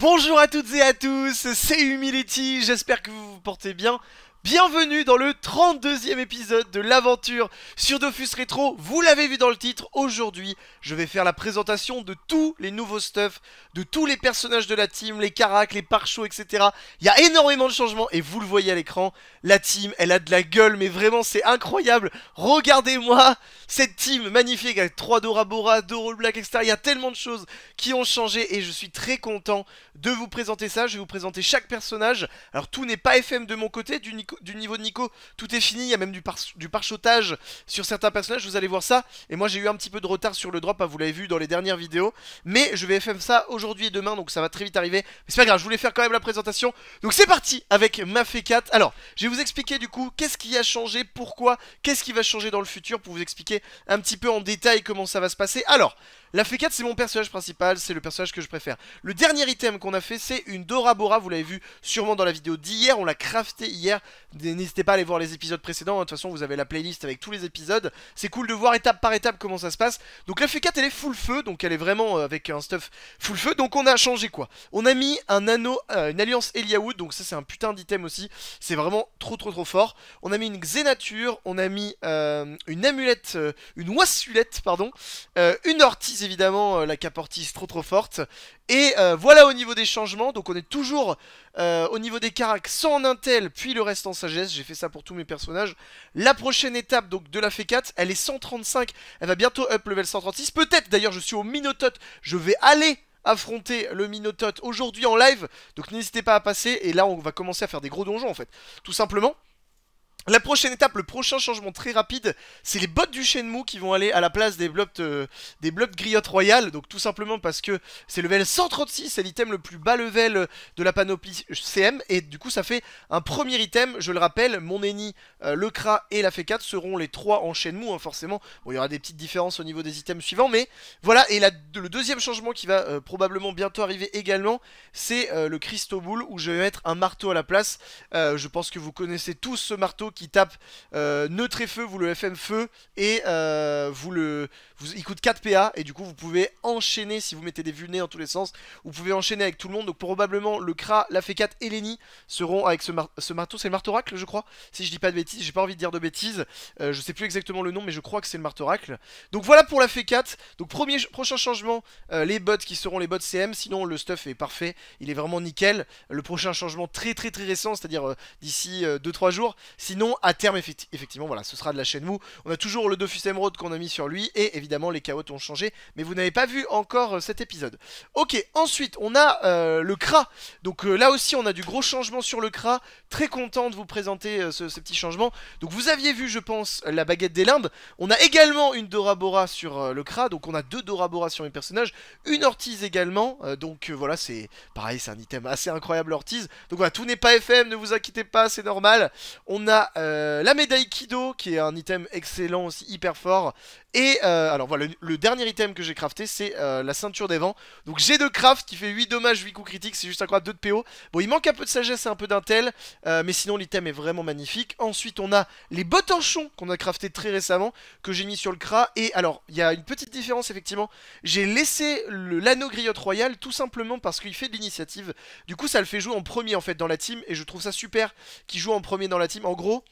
Bonjour à toutes et à tous, c'est Humility, j'espère que vous vous portez bien. Bienvenue dans le 32e épisode de l'aventure sur Dofus Retro. Vous l'avez vu dans le titre, aujourd'hui, je vais faire la présentation de tous les nouveaux stuff, de tous les personnages de la team, les caracs, les pare etc. Il y a énormément de changements et vous le voyez à l'écran, la team, elle a de la gueule, mais vraiment c'est incroyable. Regardez-moi cette team magnifique avec 3 Dorabora, Roll Black, etc. Il y a tellement de choses qui ont changé et je suis très content de vous présenter ça. Je vais vous présenter chaque personnage. Alors tout n'est pas FM de mon côté, d'unique du niveau de Nico, tout est fini, il y a même du, parchotage sur certains personnages, vous allez voir ça. Et moi j'ai eu un petit peu de retard sur le drop, hein, vous l'avez vu dans les dernières vidéos. Mais je vais faire ça aujourd'hui et demain, donc ça va très vite arriver. Mais c'est pas grave, je voulais faire quand même la présentation. Donc c'est parti avec ma F4. Alors, je vais vous expliquer du coup qu'est-ce qui a changé, pourquoi, qu'est-ce qui va changer dans le futur, pour vous expliquer un petit peu en détail comment ça va se passer. Alors, la F4 c'est mon personnage principal, c'est le personnage que je préfère. Le dernier item qu'on a fait c'est une Dora Bora, vous l'avez vu sûrement dans la vidéo d'hier, on l'a crafté hier. N'hésitez pas à aller voir les épisodes précédents, hein, de toute façon vous avez la playlist avec tous les épisodes. C'est cool de voir étape par étape comment ça se passe. Donc la F4 elle est full feu, donc elle est vraiment euh, avec un stuff full feu. Donc on a changé quoi On a mis un anneau, euh, une alliance Eliawood. donc ça c'est un putain d'item aussi. C'est vraiment trop trop trop fort. On a mis une Xénature, on a mis euh, une amulette, une oissulette pardon, une ortie évidemment, euh, la caportise trop trop forte. Et euh, voilà au niveau des changements, donc on est toujours euh, au niveau des caracs sans intel, puis le reste en sagesse, j'ai fait ça pour tous mes personnages. La prochaine étape donc de la F4, elle est 135, elle va bientôt up level 136, peut-être d'ailleurs je suis au Minotote, je vais aller affronter le Minotote aujourd'hui en live, donc n'hésitez pas à passer, et là on va commencer à faire des gros donjons en fait, tout simplement. La prochaine étape, le prochain changement très rapide, c'est les bottes du mou qui vont aller à la place des blocs de euh, des blocs griottes royales. Donc tout simplement parce que c'est level 136, c'est l'item le plus bas level de la panoplie CM. Et du coup ça fait un premier item, je le rappelle, mon Eni, euh, le cra et la F4 seront les trois en Shenmue mou, hein, forcément. Bon il y aura des petites différences au niveau des items suivants mais voilà. Et le deuxième changement qui va euh, probablement bientôt arriver également, c'est le Crystal Boule où je vais mettre un marteau à la place. je pense que vous connaissez tous ce marteau qui tape euh, neutre feu, vous le FM feu, et euh, vous le, vous, il coûte 4 PA, et du coup vous pouvez enchaîner, si vous mettez des vues vulnés en tous les sens, vous pouvez enchaîner avec tout le monde, donc probablement le Kra, la F4 et Lenny seront avec ce, marteau, c'est le marteau-oracle je crois, si je dis pas de bêtises, j'ai pas envie de dire de bêtises, euh, je sais plus exactement le nom, mais je crois que c'est le marteau-oracle. Donc voilà pour la F4, donc premier, prochain changement, euh, les bots qui seront les bots CM, sinon le stuff est parfait, il est vraiment nickel, le prochain changement très très très récent, c'est-à-dire d'ici 2-3 jours, sinon à terme, effectivement, voilà, ce sera de la chaîne vous On a toujours le Dofus Emerald qu'on a mis sur lui, et évidemment, les chaos ont changé, mais vous n'avez pas vu encore euh, cet épisode. Ok, ensuite, on a euh, le Kra. Donc euh, là aussi, on a du gros changement sur le Kra. Très content de vous présenter ce, petit changement Donc vous aviez vu, je pense, la baguette des limbes. On a également une Dorabora sur le Kra, donc on a deux Dorabora sur les personnages, une Ortiz également. donc voilà, c'est pareil, c'est un item assez incroyable, Ortiz. Donc voilà, tout n'est pas FM, ne vous inquiétez pas, c'est normal. On a euh, la médaille Kido qui est un item excellent aussi hyper fort et euh, alors voilà, le, dernier item que j'ai crafté, c'est euh, la ceinture des vents. Donc j'ai deux crafts, qui fait 8 dommages, 8 coups critiques, c'est juste incroyable, 2 de PO. Bon, il manque un peu de sagesse et un peu d'intel, euh, mais sinon l'item est vraiment magnifique. Ensuite, on a les botanchons qu'on a crafté très récemment, que j'ai mis sur le cra. Et alors, il y a une petite différence effectivement, j'ai laissé l'anneau griotte royal tout simplement parce qu'il fait de l'initiative. Du coup, ça le fait jouer en premier en fait dans la team, et je trouve ça super qu'il joue en premier dans la team. En gros...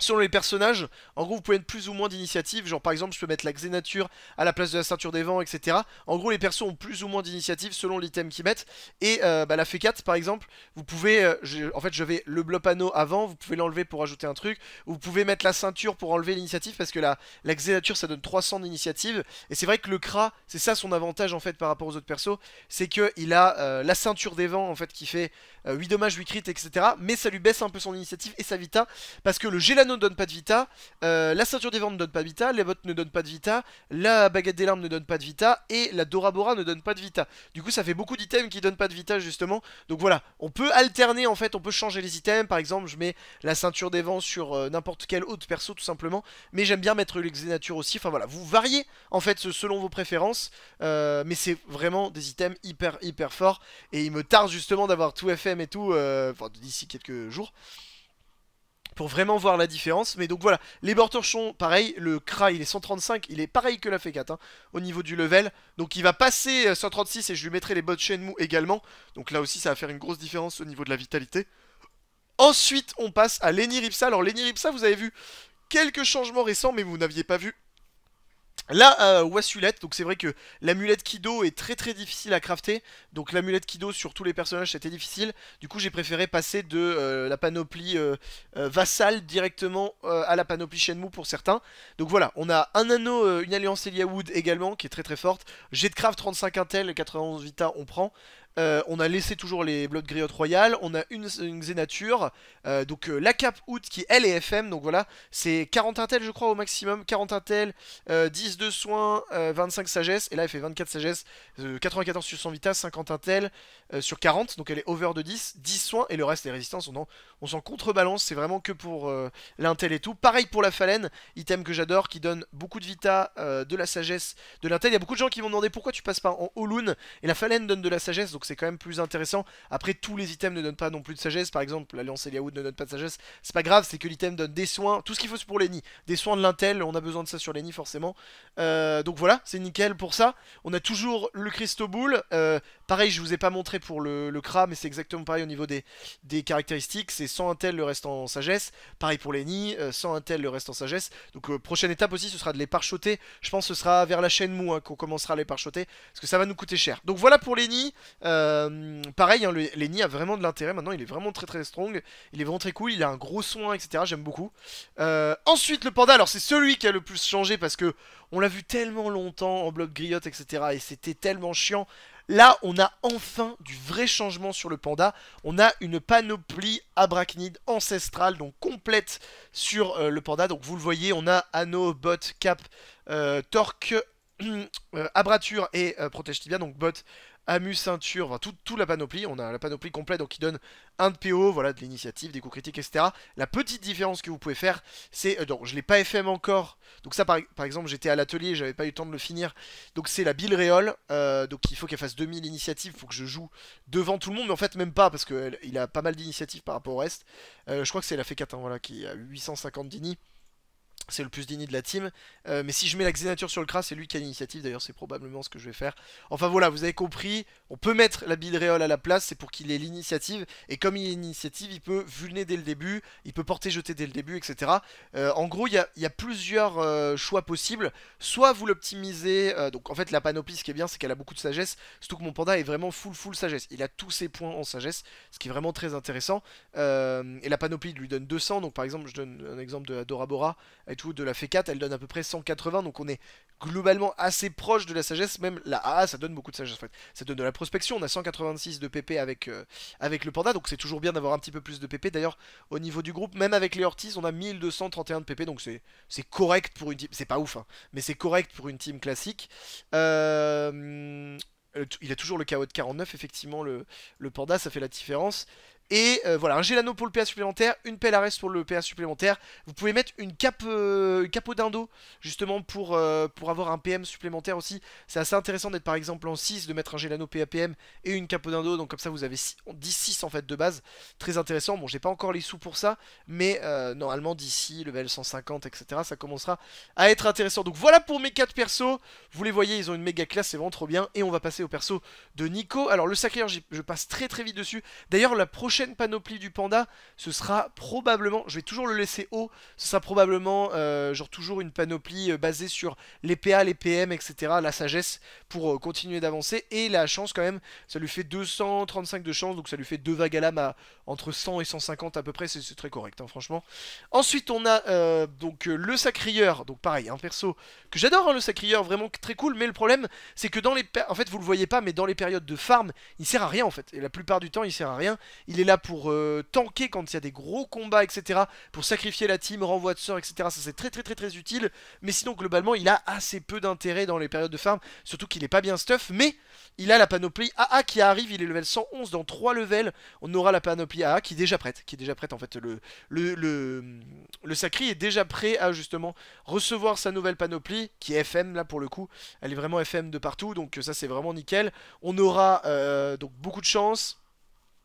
Selon les personnages, en gros vous pouvez mettre plus ou moins d'initiatives, genre par exemple je peux mettre la Xénature à la place de la Ceinture des Vents, etc. En gros les persos ont plus ou moins d'initiatives selon l'item qu'ils mettent, et euh, bah, la F4 par exemple, vous pouvez, euh, en fait je vais le panneau avant, vous pouvez l'enlever pour ajouter un truc, vous pouvez mettre la Ceinture pour enlever l'initiative, parce que la, Xénature ça donne 300 d'initiative, et c'est vrai que le Kra, c'est ça son avantage en fait par rapport aux autres persos, c'est qu'il a euh, la Ceinture des Vents en fait qui fait 8 dommages, 8 crits, etc. Mais ça lui baisse un peu son initiative et sa vita, parce que le Gélan ne donne pas de vita, euh, la ceinture des vents ne donne pas de vita, les bottes ne donnent pas de vita, la baguette des larmes ne donne pas de vita, et la dorabora ne donne pas de vita. Du coup ça fait beaucoup d'items qui donnent pas de vita justement, donc voilà, on peut alterner en fait, on peut changer les items, par exemple je mets la ceinture des vents sur euh, n'importe quel autre perso tout simplement, mais j'aime bien mettre l'exénature aussi, enfin voilà, vous variez en fait selon vos préférences, euh, mais c'est vraiment des items hyper hyper forts, et il me tarde justement d'avoir tout FM et tout, d'ici quelques jours pour vraiment voir la différence. Mais donc voilà, les sont pareil, le Kra il est 135, il est pareil que la F4 hein, au niveau du level. Donc il va passer 136 euh, et je lui mettrai les bots mou également. Donc là aussi ça va faire une grosse différence au niveau de la vitalité. Ensuite on passe à Lenny Ripsa. Alors Lenny Ripsa vous avez vu quelques changements récents mais vous n'aviez pas vu Là, euh, donc c'est vrai que l'amulette Kido est très très difficile à crafter, donc l'amulette Kido sur tous les personnages c'était difficile, du coup j'ai préféré passer de euh, la panoplie euh, euh, Vassal directement à la panoplie Shenmue pour certains. Donc voilà, on a un anneau, une alliance Elia Wood également qui est très très forte, J'ai de craft 35 Intel, 91 Vita on prend, euh, on a laissé toujours les Blood griotte Royal On a une, Xénature. Euh, donc euh, la Cap Out qui elle est FM. Donc voilà, c'est 40 intel je crois au maximum. 40 intel, 10 de soins, 25 sagesse. Et là elle fait 24 sagesse, 94 sur 100 vita, 50 intel sur 40. Donc elle est over de 10, 10 soins. Et le reste, des résistances, on, on s'en contrebalance. C'est vraiment que pour l'intel et tout. Pareil pour la Phalène, item que j'adore qui donne beaucoup de vita, de la sagesse, de l'intel. Il y a beaucoup de gens qui m'ont demandé pourquoi tu passes pas en Holun. Et la Phalène donne de la sagesse. Donc c'est quand même plus intéressant. Après, tous les items ne donnent pas non plus de sagesse. Par exemple, l'Alliance Eliaoud ne donne pas de sagesse. C'est pas grave, c'est que l'item donne des soins, tout ce qu'il faut pour les nids. Des soins de l'intel, on a besoin de ça sur les nids forcément. Euh, donc voilà, c'est nickel pour ça. On a toujours le Crystal euh, pareil, je vous ai pas montré pour le, le mais c'est exactement pareil au niveau des, des caractéristiques. C'est sans intel, le reste en sagesse. Pareil pour les nids, euh, sans intel, le reste en sagesse. Donc prochaine étape aussi, ce sera de les parchoter. Je pense que ce sera vers la chaîne mou hein, qu'on commencera à les parchoter, parce que ça va nous coûter cher. Donc voilà pour les nids. Euh, pareil, hein, Lenny a vraiment de l'intérêt maintenant, il est vraiment très très strong, il est vraiment très cool, il a un gros soin, etc. J'aime beaucoup. Euh, ensuite, le panda, alors c'est celui qui a le plus changé parce que on l'a vu tellement longtemps en bloc griotte, etc. Et c'était tellement chiant. Là, on a enfin du vrai changement sur le panda. On a une panoplie abrachnide ancestrale, donc complète sur euh, le panda. Donc vous le voyez, on a anneau, bot, cap, torque, Euh, abrature et euh, protège bien donc bot, amu, ceinture, enfin tout, la panoplie, on a la panoplie complète donc qui donne un de PO, voilà de l'initiative, des coups critiques, etc. La petite différence que vous pouvez faire, c'est, euh, donc je l'ai pas FM encore, donc ça par, exemple j'étais à l'atelier, j'avais pas eu le temps de le finir, donc c'est la Bill Réol, donc il faut qu'elle fasse 2000 initiatives, faut que je joue devant tout le monde, mais en fait même pas, parce qu'il a pas mal d'initiatives par rapport au reste, je crois que c'est la f voilà, qui a 850 dini. C'est le plus digne de la team. Euh, mais si je mets la Xénature sur le crâne, c'est lui qui a l'initiative. D'ailleurs, c'est probablement ce que je vais faire. Enfin voilà, vous avez compris. On peut mettre la réole à la place. C'est pour qu'il ait l'initiative. Et comme il a l'initiative, il peut vulner dès le début. Il peut porter jeter dès le début, etc. Euh, en gros, il y a, plusieurs euh, choix possibles. Soit vous l'optimisez. donc en fait, la panoplie, ce qui est bien, c'est qu'elle a beaucoup de sagesse. Surtout que mon panda est vraiment full, full sagesse. Il a tous ses points en sagesse. Ce qui est vraiment très intéressant. et la panoplie lui donne 200. Donc par exemple, je donne un exemple de Dora Bora de la F4, elle donne à peu près 180, donc on est globalement assez proche de la sagesse, même la AA, ça donne beaucoup de sagesse, en fait. ça donne de la prospection, on a 186 de PP avec, euh, avec le panda, donc c'est toujours bien d'avoir un petit peu plus de PP, d'ailleurs, au niveau du groupe, même avec les Ortiz, on a 1231 de PP, donc c'est correct pour une team, c'est pas ouf, hein, mais c'est correct pour une team classique. Euh, il a toujours le KO de 49, effectivement, le, le, panda, ça fait la différence. Et euh, voilà, un Gélano pour le PA supplémentaire, une pelle pour le PA supplémentaire. Vous pouvez mettre une cape, euh, dindo, justement pour, euh, pour avoir un PM supplémentaire aussi. C'est assez intéressant d'être par exemple en 6, de mettre un PA PAPM et une capot dindo. Donc comme ça, vous avez 10, 6 en fait de base. Très intéressant. Bon, j'ai pas encore les sous pour ça, mais normalement d'ici level 150, etc., ça commencera à être intéressant. Donc voilà pour mes 4 persos. Vous les voyez, ils ont une méga classe, c'est vraiment trop bien. Et on va passer au perso de Nico. Alors le sacré, je passe très très vite dessus. D'ailleurs, la prochaine panoplie du panda, ce sera probablement, je vais toujours le laisser haut, ce sera probablement euh, genre toujours une panoplie euh, basée sur les PA, les PM, etc. La sagesse pour euh, continuer d'avancer et la chance quand même, ça lui fait 235 de chance, donc ça lui fait deux vagues à l'âme à entre 100 et 150 à peu près, c'est très correct hein, franchement. Ensuite on a donc le sacrieur, donc pareil, un perso que j'adore hein, le sacrieur, vraiment très cool, mais le problème c'est que dans les, en fait vous le voyez pas, mais dans les périodes de farm, il sert à rien en fait, et la plupart du temps il sert à rien, il est là pour euh, tanker quand il y a des gros combats, etc. Pour sacrifier la team, renvoi de sort, etc. Ça c'est très très très très utile. Mais sinon globalement il a assez peu d'intérêt dans les périodes de farm. Surtout qu'il est pas bien stuff. Mais il a la panoplie AA qui arrive. Il est level 111 dans 3 levels. On aura la panoplie AA qui est déjà prête. Qui est déjà prête en fait. Le, le, le, Sacri est déjà prêt à justement recevoir sa nouvelle panoplie. Qui est FM là pour le coup. Elle est vraiment FM de partout. Donc euh, ça c'est vraiment nickel. On aura euh, donc beaucoup de chance.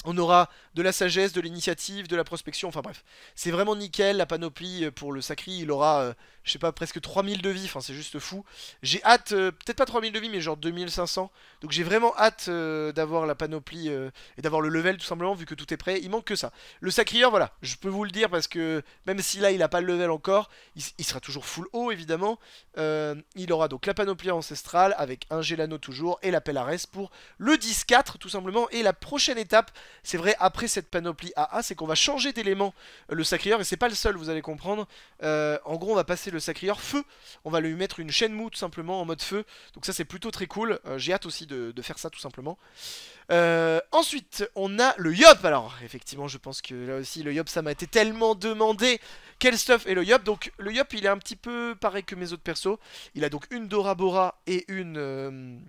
On aura de la sagesse, de l'initiative, de la prospection, enfin bref. C'est vraiment nickel, la panoplie euh, pour le sacré, il aura, euh, je sais pas, presque 3000 de vie, enfin c'est juste fou. J'ai hâte, euh, peut-être pas 3000 de vie, mais genre 2500. Donc j'ai vraiment hâte d'avoir la panoplie et d'avoir le level tout simplement, vu que tout est prêt. Il manque que ça. Le Sacrieur, voilà, je peux vous le dire parce que même si là il a pas le level encore, il, sera toujours full haut évidemment. il aura donc la panoplie ancestrale avec un Gelano toujours et la Pelares pour le 10-4 tout simplement. Et la prochaine étape c'est vrai, après cette panoplie AA, c'est qu'on va changer d'élément euh, le sacrieur, et c'est pas le seul, vous allez comprendre. Euh, en gros, on va passer le sacrieur feu, on va lui mettre une chaîne mou tout simplement en mode feu, donc ça c'est plutôt très cool, euh, j'ai hâte aussi de, faire ça tout simplement. ensuite, on a le Yop, alors effectivement je pense que là aussi le Yop ça m'a été tellement demandé quel stuff est le Yop, donc le Yop il est un petit peu pareil que mes autres persos, il a donc une Dora Bora et une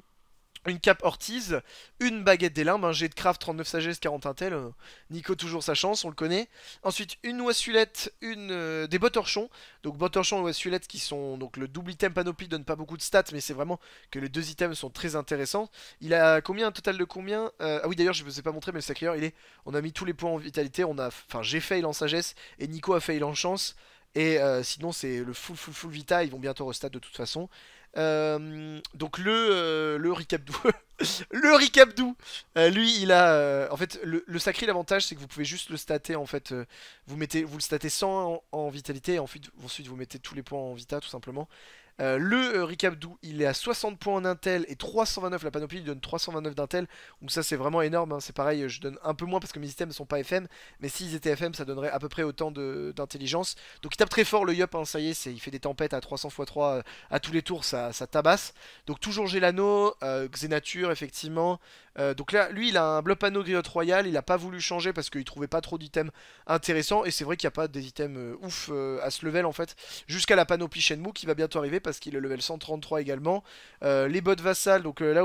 une cape Ortiz, une baguette des limbes, un jet de craft 39 sagesse, 41 tel, euh, Nico toujours sa chance, on le connaît. Ensuite une oisulette, une, euh, des bottorchons, donc bottorchons et oisulettes qui sont, donc le double item panoplie donne pas beaucoup de stats, mais c'est vraiment que les deux items sont très intéressants. Il a combien, un total de combien euh, Ah oui d'ailleurs je vous ai pas montré mais le sacrieur il est, on a mis tous les points en vitalité, on a, enfin j'ai fail en sagesse et Nico a fail en chance. Et sinon c'est le full full full vita, ils vont bientôt au stade de toute façon. Euh, donc le, euh, le doux le Ricap euh, Lui, il a... Euh, en fait, le, sacré, l'avantage, c'est que vous pouvez juste le stater, en fait. vous, mettez, vous le statez 100 en, vitalité, et ensuite, vous mettez tous les points en vita, tout simplement. Euh, le euh, Ricabdou, il est à 60 points en Intel et 329. La panoplie lui donne 329 d'Intel. Donc ça, c'est vraiment énorme. Hein. C'est pareil, euh, je donne un peu moins parce que mes items ne sont pas FM. Mais s'ils étaient FM, ça donnerait à peu près autant d'intelligence. Donc il tape très fort le Yup hein, ça y est, il fait des tempêtes à 300 x 3 à tous les tours. Ça, tabasse. Donc toujours Gélano, euh, Xénature effectivement. donc là, lui, il a un bloc panneau griotte royal. Il a pas voulu changer parce qu'il trouvait pas trop d'items intéressants. Et c'est vrai qu'il n'y a pas des items ouf à ce level en fait. Jusqu'à la panoplie Shenmue qui va bientôt arriver parce qu'il est level 133 également. Euh, les bottes vassales, donc euh, là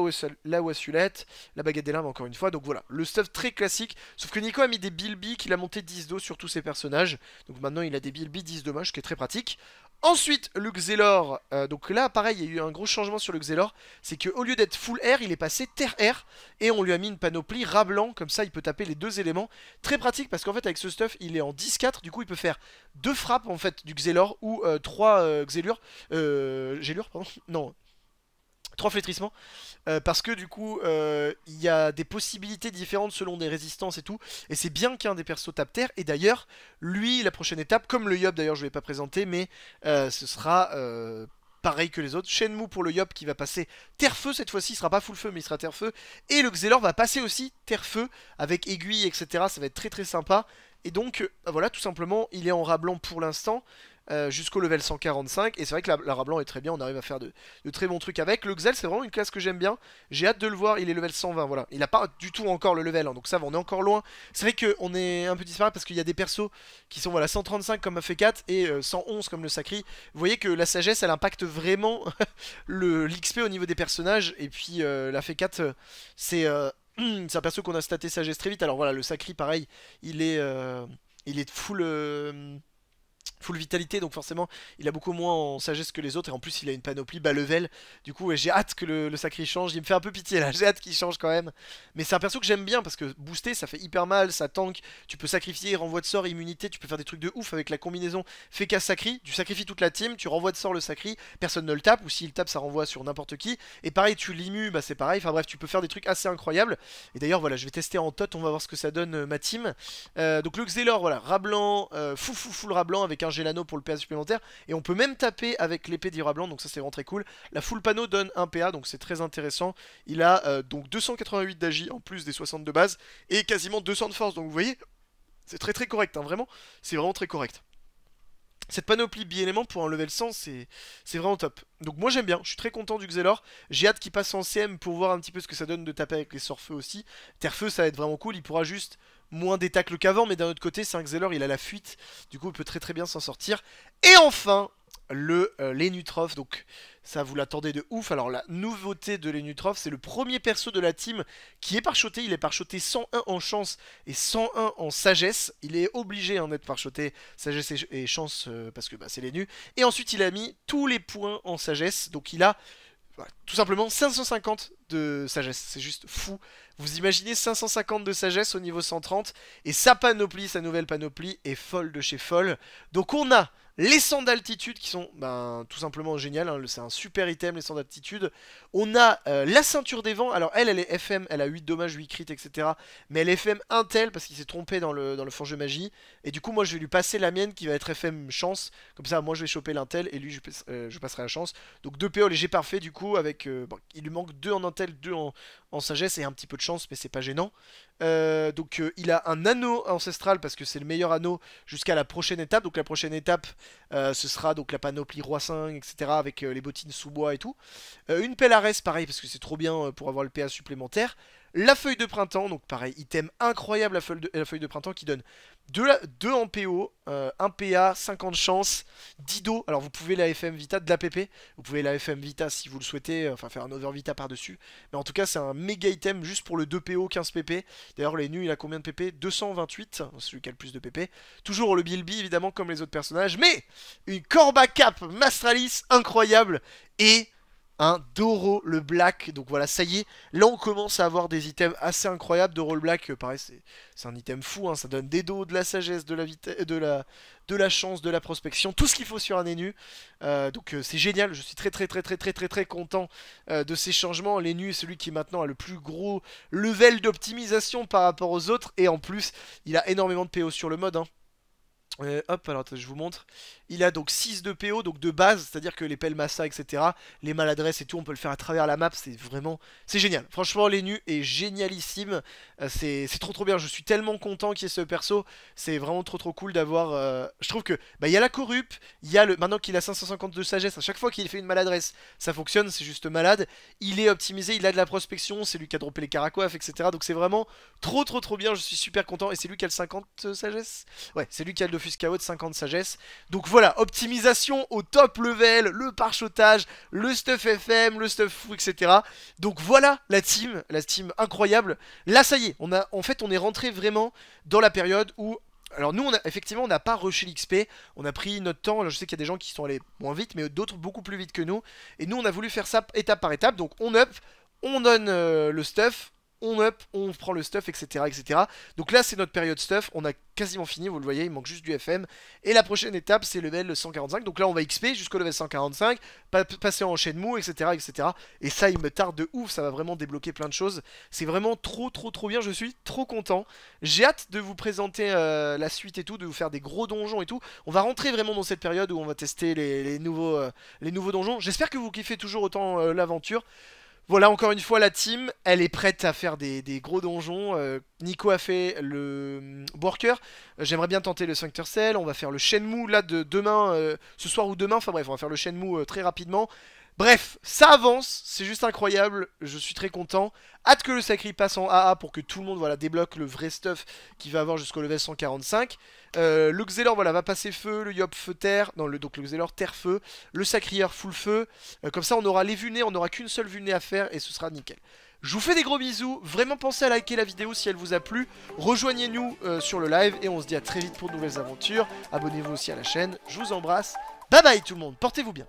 où Asulette la la baguette des limbes encore une fois. Donc voilà, le stuff très classique. Sauf que Nico a mis des bilbis... qu'il a monté 10 dos sur tous ses personnages. Donc maintenant il a des bilbis 10 dommages, ce qui est très pratique. Ensuite, le Xelor, euh, donc là pareil, il y a eu un gros changement sur le Xelor, c'est qu'au lieu d'être full air, il est passé terre air, et on lui a mis une panoplie rat comme ça il peut taper les deux éléments. Très pratique parce qu'en fait avec ce stuff, il est en 10-4, du coup il peut faire deux frappes en fait du Xelor ou euh, trois euh, Gélure, euh, pardon, non, trois flétrissements. Euh, parce que du coup, euh, il y a des possibilités différentes selon des résistances et tout. Et c'est bien qu'un des persos tape terre. Et d'ailleurs, lui, la prochaine étape, comme le Yop d'ailleurs, je ne vais pas présenter, mais euh, ce sera pareil que les autres. Shenmue pour le Yop qui va passer terre-feu cette fois-ci, il sera pas full feu mais il sera terre-feu. Et le Xelor va passer aussi terre-feu avec aiguille, etc. Ça va être très très sympa. Et donc, bah voilà, tout simplement, il est en ras blanc pour l'instant. Euh, jusqu'au level 145. Et c'est vrai que l'ara blanc est très bien, on arrive à faire de, très bons trucs avec. Le Xel, c'est vraiment une classe que j'aime bien. J'ai hâte de le voir, il est level 120, voilà. Il n'a pas du tout encore le level, hein, donc ça va on est encore loin. C'est vrai qu'on est un peu disparu parce qu'il y a des persos qui sont voilà 135 comme F4 et 111 euh, comme le Sacri. Vous voyez que la sagesse, elle impacte vraiment l'XP au niveau des personnages. Et puis euh, la F4, c'est c'est un perso qu'on a staté sagesse très vite. Alors voilà, le Sacri, pareil, il est, il est full, full vitalité, donc forcément il a beaucoup moins en sagesse que les autres, et en plus il a une panoplie bas level, du coup j'ai hâte que le, sacré change, il me fait un peu pitié là, j'ai hâte qu'il change quand même, mais c'est un perso que j'aime bien, parce que booster ça fait hyper mal, ça tank, tu peux sacrifier, renvoi de sort, immunité, tu peux faire des trucs de ouf avec la combinaison FK Sacri, tu sacrifies toute la team, tu renvoies de sort le Sacri, personne ne le tape, ou s'il tape ça renvoie sur n'importe qui, et pareil tu l'immu, bah c'est pareil, enfin bref tu peux faire des trucs assez incroyables, et d'ailleurs voilà je vais tester en tot, on va voir ce que ça donne euh, ma team, euh, donc le Xelor voilà, rablan, euh, fou fou fou le avec un j'ai l'anneau pour le PA supplémentaire. Et on peut même taper avec l'épée d'Ira Blanc, donc ça c'est vraiment très cool. La full panneau donne un PA, donc c'est très intéressant. Il a euh, donc 288 d'agi en plus des 60 de base, et quasiment 200 de force, donc vous voyez, c'est très très correct, hein, vraiment, c'est vraiment très correct. Cette panoplie bi élément pour un level 100, c'est vraiment top. Donc moi j'aime bien, je suis très content du Xelor. J'ai hâte qu'il passe en CM pour voir un petit peu ce que ça donne de taper avec les sorts feu aussi. Terre-feu ça va être vraiment cool, il pourra juste moins des tacles qu'avant, mais d'un autre côté, c'est un il a la fuite, du coup il peut très très bien s'en sortir. Et enfin, le euh, Lénutroph, donc ça vous l'attendez de ouf. Alors la nouveauté de Lénutroph, c'est le premier perso de la team qui est parchoté. Il est parchoté 101 en chance et 101 en sagesse. Il est obligé hein, d'être parchoté sagesse et, chance euh, parce que bah, c'est Lenu. Et ensuite il a mis tous les points en sagesse, donc il a tout simplement 550 de sagesse, c'est juste fou. Vous imaginez 550 de sagesse au niveau 130, et sa panoplie, sa nouvelle panoplie, est folle de chez folle. Donc on a les sons d'altitude qui sont ben, tout simplement géniales, hein, c'est un super item les sons d'altitude. On a euh, la ceinture des vents, alors elle elle est FM, elle a 8 dommages, 8 crits, etc. Mais elle est FM Intel parce qu'il s'est trompé dans le, dans le forge magie. Et du coup moi je vais lui passer la mienne qui va être FM chance, comme ça moi je vais choper l'intel et lui je, euh, passerai la chance. Donc 2 PO léger parfaits du coup avec, euh, il lui manque 2 en intel, 2 en, en sagesse et un petit peu de chance mais c'est pas gênant. Euh, donc euh, il a un anneau ancestral parce que c'est le meilleur anneau jusqu'à la prochaine étape. Donc la prochaine étape, euh, ce sera donc la panoplie roi 5, etc. Avec les bottines sous bois et tout. une pelle pareil, parce que c'est trop bien pour avoir le PA supplémentaire. La feuille de printemps, donc pareil, item incroyable feuille de, la feuille de printemps qui donne 2, en PO, 1 PA, 50 chances, 10 dos. Alors vous pouvez la FM Vita de la PP, vous pouvez la FM Vita si vous le souhaitez, euh, enfin faire un over Vita par-dessus. Mais en tout cas, c'est un méga item juste pour le 2 PO, 15 PP. D'ailleurs, les nus, il a combien de PP 228, celui qui a le plus de PP. Toujours le Bilbi évidemment, comme les autres personnages, mais une Corba Cap Mastralis incroyable et un Doro le Black. Donc voilà, ça y est, là on commence à avoir des items assez incroyables. Doro le Black, euh, pareil, c'est un item fou, hein. ça donne des dos, de la sagesse, de la, de la, de la chance, de la prospection, tout ce qu'il faut sur un Enu. Euh, donc euh, c'est génial, je suis très très très très très très très content de ces changements. L'Enu est celui qui maintenant a le plus gros level d'optimisation par rapport aux autres, et en plus, il a énormément de PO sur le mode. Hein hop, alors je vous montre. Il a donc 6 de PO, donc de base, c'est-à-dire que les Pelmassa, etc., les maladresses et tout, on peut le faire à travers la map, c'est vraiment... C'est génial. Franchement, l'Enu est génialissime. Euh, c'est trop trop bien, je suis tellement content qu'il y ait ce perso. C'est vraiment trop trop cool d'avoir... Euh, je trouve que, bah, il y a la corrupte il y a le... Maintenant qu'il a 550 de sagesse, à chaque fois qu'il fait une maladresse, ça fonctionne, c'est juste malade. Il est optimisé, il a de la prospection, c'est lui qui a droppé les caracois, etc. Donc c'est vraiment trop trop trop bien, je suis super content. Et c'est lui qui a le 50 euh, sagesse Ouais, c'est lui qui a le jusqu'à haute 50 sagesse. Donc voilà, optimisation au top level, le parchotage, le stuff FM, le stuff fou, etc. Donc voilà la team, la team incroyable. Là ça y est, on a, en fait on est rentré vraiment dans la période où alors nous, on a, effectivement, on n'a pas rushé l'XP, on a pris notre temps, je sais qu'il y a des gens qui sont allés moins vite, mais d'autres beaucoup plus vite que nous, et nous on a voulu faire ça étape par étape, donc on up, on donne euh, le stuff, on up, on prend le stuff, etc. etc. Donc là, c'est notre période stuff. On a quasiment fini, vous le voyez, il manque juste du FM. Et la prochaine étape, c'est le level 145. Donc là, on va XP jusqu'au level 145, passer en chaîne mou, etc., etc. Et ça, il me tarde de ouf. Ça va vraiment débloquer plein de choses. C'est vraiment trop, trop, trop bien. Je suis trop content. J'ai hâte de vous présenter euh, la suite et tout, de vous faire des gros donjons et tout. On va rentrer vraiment dans cette période où on va tester les, nouveaux, euh, les nouveaux donjons. J'espère que vous kiffez toujours autant euh, l'aventure. Voilà, encore une fois, la team, elle est prête à faire des, gros donjons. Euh, Nico a fait le mm, Worker. Euh, j'aimerais bien tenter le Sancter Cell. On va faire le Shenmue là de demain, euh, ce soir ou demain. Enfin bref, on va faire le Shenmue très rapidement. Bref, ça avance, c'est juste incroyable, je suis très content. Hâte que le Sacri passe en AA pour que tout le monde voilà, débloque le vrai stuff qu'il va avoir jusqu'au level 145. Euh, le Xelor voilà, va passer feu, le Yop feu terre, le, donc le Xelor terre feu, le Sacrieur full feu. Euh, comme ça on aura les vunées, on aura qu'une seule vunée à faire et ce sera nickel. Je vous fais des gros bisous, vraiment pensez à liker la vidéo si elle vous a plu. Rejoignez-nous euh, sur le live et on se dit à très vite pour de nouvelles aventures. Abonnez-vous aussi à la chaîne, je vous embrasse. Bye bye tout le monde, portez-vous bien.